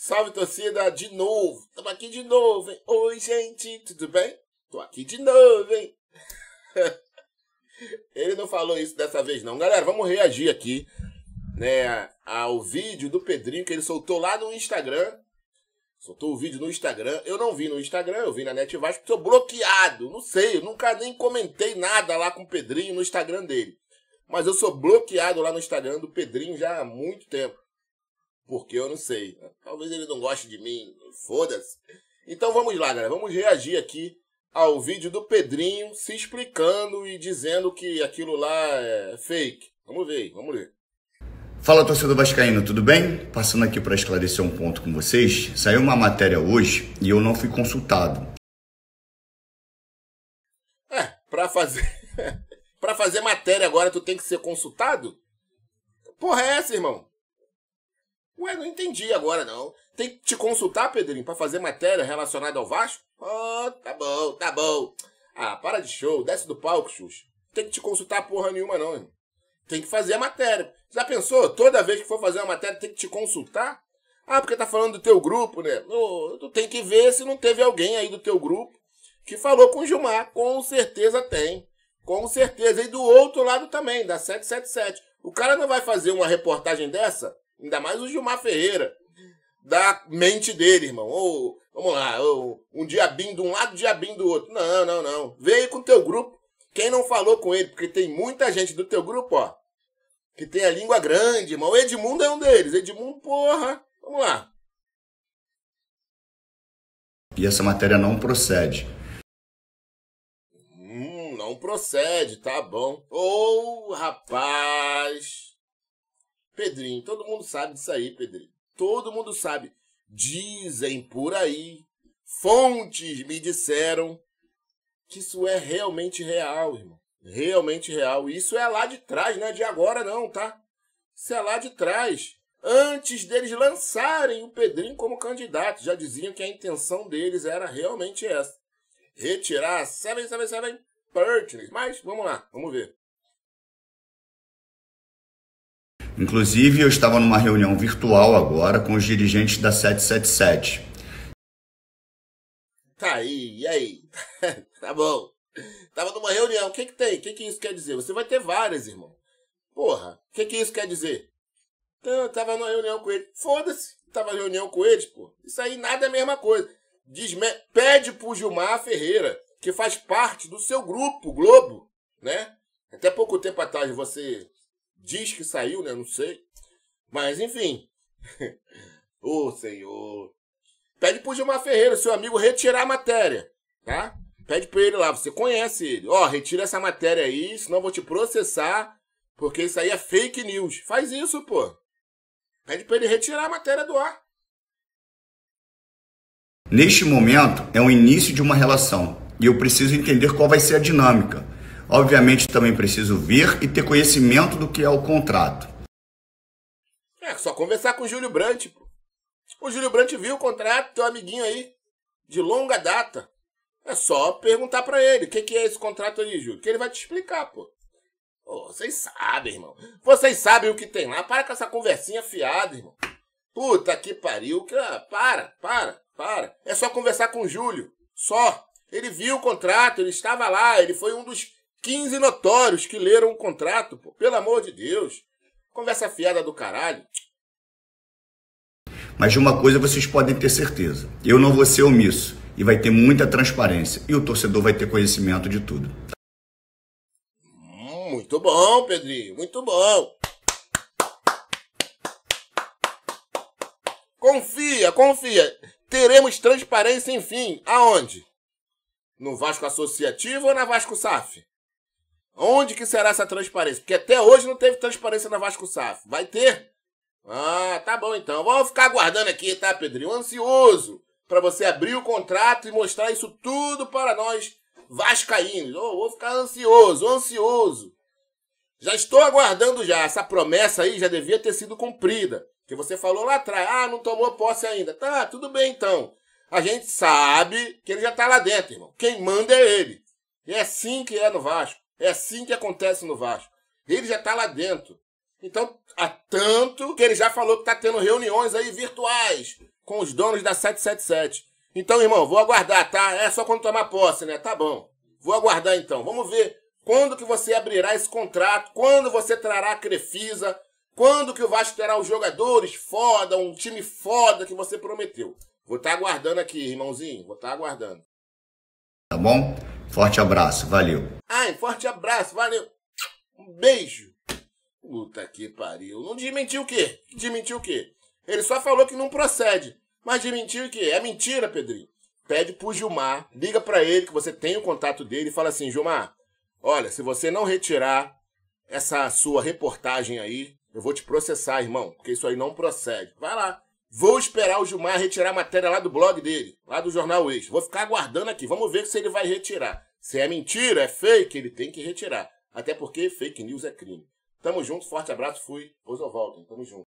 Salve torcida, de novo. Estamos aqui de novo, hein? Oi, gente, tudo bem? Tô aqui de novo, hein? Ele não falou isso dessa vez, não. Galera, vamos reagir aqui né, ao vídeo do Pedrinho que ele soltou lá no Instagram. Soltou o vídeo no Instagram. Eu não vi no Instagram, eu vi na Net Vasco, porque eu bloqueado. Não sei, eu nunca nem comentei nada lá com o Pedrinho no Instagram dele. Mas eu sou bloqueado lá no Instagram do Pedrinho já há muito tempo porque eu não sei. Talvez ele não goste de mim, foda-se. Então vamos lá, galera, vamos reagir aqui ao vídeo do Pedrinho se explicando e dizendo que aquilo lá é fake. Vamos ver, aí, vamos ver. Fala torcedor vascaíno, tudo bem? Passando aqui para esclarecer um ponto com vocês. Saiu uma matéria hoje e eu não fui consultado. É, para fazer para fazer matéria agora tu tem que ser consultado? Porra é essa, irmão? Ué, não entendi agora não. Tem que te consultar, Pedrinho, para fazer matéria relacionada ao Vasco? Oh, tá bom, tá bom. Ah, para de show, desce do palco, Xuxa. Tem que te consultar porra nenhuma não, irmão. Tem que fazer a matéria. Já pensou? Toda vez que for fazer uma matéria tem que te consultar? Ah, porque tá falando do teu grupo, né? Oh, tu tem que ver se não teve alguém aí do teu grupo que falou com o Gilmar. Com certeza tem. Com certeza. E do outro lado também, da 777. O cara não vai fazer uma reportagem dessa Ainda mais o Gilmar Ferreira. Da mente dele, irmão. Ou, vamos lá, ou um diabinho de um lado, um diabinho do outro. Não, não, não. Veio com o teu grupo. Quem não falou com ele, porque tem muita gente do teu grupo, ó, que tem a língua grande, irmão. O Edmundo é um deles. Edmundo, porra. Vamos lá. E essa matéria não procede. Hum, não procede, tá bom. Ô, oh, rapaz. Pedrinho, todo mundo sabe disso aí, Pedrinho. Todo mundo sabe. Dizem por aí, fontes me disseram que isso é realmente real, irmão. Realmente real. Isso é lá de trás, não é de agora não, tá? Isso é lá de trás. Antes deles lançarem o Pedrinho como candidato, já diziam que a intenção deles era realmente essa. Retirar 777 Partners. Mas vamos lá, vamos ver. Inclusive, eu estava numa reunião virtual agora com os dirigentes da 777. Tá aí, e aí? tá bom. Tava numa reunião, o que que tem? O que que isso quer dizer? Você vai ter várias, irmão. Porra, o que que isso quer dizer? Então, eu tava numa reunião com ele. Foda-se, tava na reunião com eles, pô. Isso aí nada é a mesma coisa. Desme Pede pro Gilmar Ferreira, que faz parte do seu grupo, Globo, né? Até pouco tempo atrás você diz que saiu, né? Não sei. Mas enfim. Ô oh, senhor. Pede pro Gilmar Ferreira, seu amigo, retirar a matéria, tá? Pede pra ele lá, você conhece ele. Ó, oh, retira essa matéria aí, senão eu vou te processar, porque isso aí é fake news. Faz isso, pô. Pede pra ele retirar a matéria do ar. Neste momento é o início de uma relação e eu preciso entender qual vai ser a dinâmica. Obviamente também preciso vir e ter conhecimento do que é o contrato. É, só conversar com o Júlio Brandt. Pô. O Júlio Brandt viu o contrato, teu amiguinho aí, de longa data. É só perguntar para ele o que, que, é esse contrato aí, Júlio, que ele vai te explicar, pô. Oh, vocês sabem, irmão. Vocês sabem o que tem lá. Para com essa conversinha fiada, irmão. Puta que pariu. Ah, para, para, para. É só conversar com o Júlio. Só. Ele viu o contrato, ele estava lá, ele foi um dos 15 notórios que leram o contrato, pô. pelo amor de Deus. Conversa fiada do caralho. Mas de uma coisa vocês podem ter certeza: eu não vou ser omisso e vai ter muita transparência e o torcedor vai ter conhecimento de tudo. Hum, muito bom, Pedrinho, muito bom. Confia, confia. Teremos transparência, enfim. Aonde? No Vasco Associativo ou na Vasco SAF? Onde que será essa transparência? Porque até hoje não teve transparência na Vasco SAF. Vai ter? Ah, tá bom então. Vamos ficar aguardando aqui, tá, Pedrinho? Ansioso para você abrir o contrato e mostrar isso tudo para nós vascaínos. Oh, vou ficar ansioso, ansioso. Já estou aguardando já. Essa promessa aí já devia ter sido cumprida. Que você falou lá atrás. Ah, não tomou posse ainda. Tá, tudo bem então. A gente sabe que ele já tá lá dentro, irmão. Quem manda é ele. E é assim que é no Vasco. É assim que acontece no Vasco. Ele já está lá dentro. Então, há tanto que ele já falou que está tendo reuniões aí virtuais com os donos da 777. Então, irmão, vou aguardar, tá? É só quando tomar posse, né? Tá bom. Vou aguardar então. Vamos ver quando que você abrirá esse contrato, quando você trará a Crefisa, quando que o Vasco terá os jogadores foda, um time foda que você prometeu. Vou estar tá aguardando aqui, irmãozinho. Vou estar tá aguardando. Tá bom? Forte abraço, valeu. Ai, forte abraço, valeu. Um beijo. Puta que pariu. Não desmentiu o quê? Desmentiu o quê? Ele só falou que não procede. Mas desmentiu o quê? É mentira, Pedrinho. Pede pro Gilmar, liga para ele que você tem o contato dele e fala assim, Gilmar, olha, se você não retirar essa sua reportagem aí, eu vou te processar, irmão, porque isso aí não procede. Vai lá. Vou esperar o Gilmar retirar a matéria lá do blog dele, lá do jornal Ex. Vou ficar aguardando aqui. Vamos ver se ele vai retirar. Se é mentira, é fake, ele tem que retirar. Até porque fake news é crime. Tamo junto, forte abraço, fui. Oswald, tamo junto.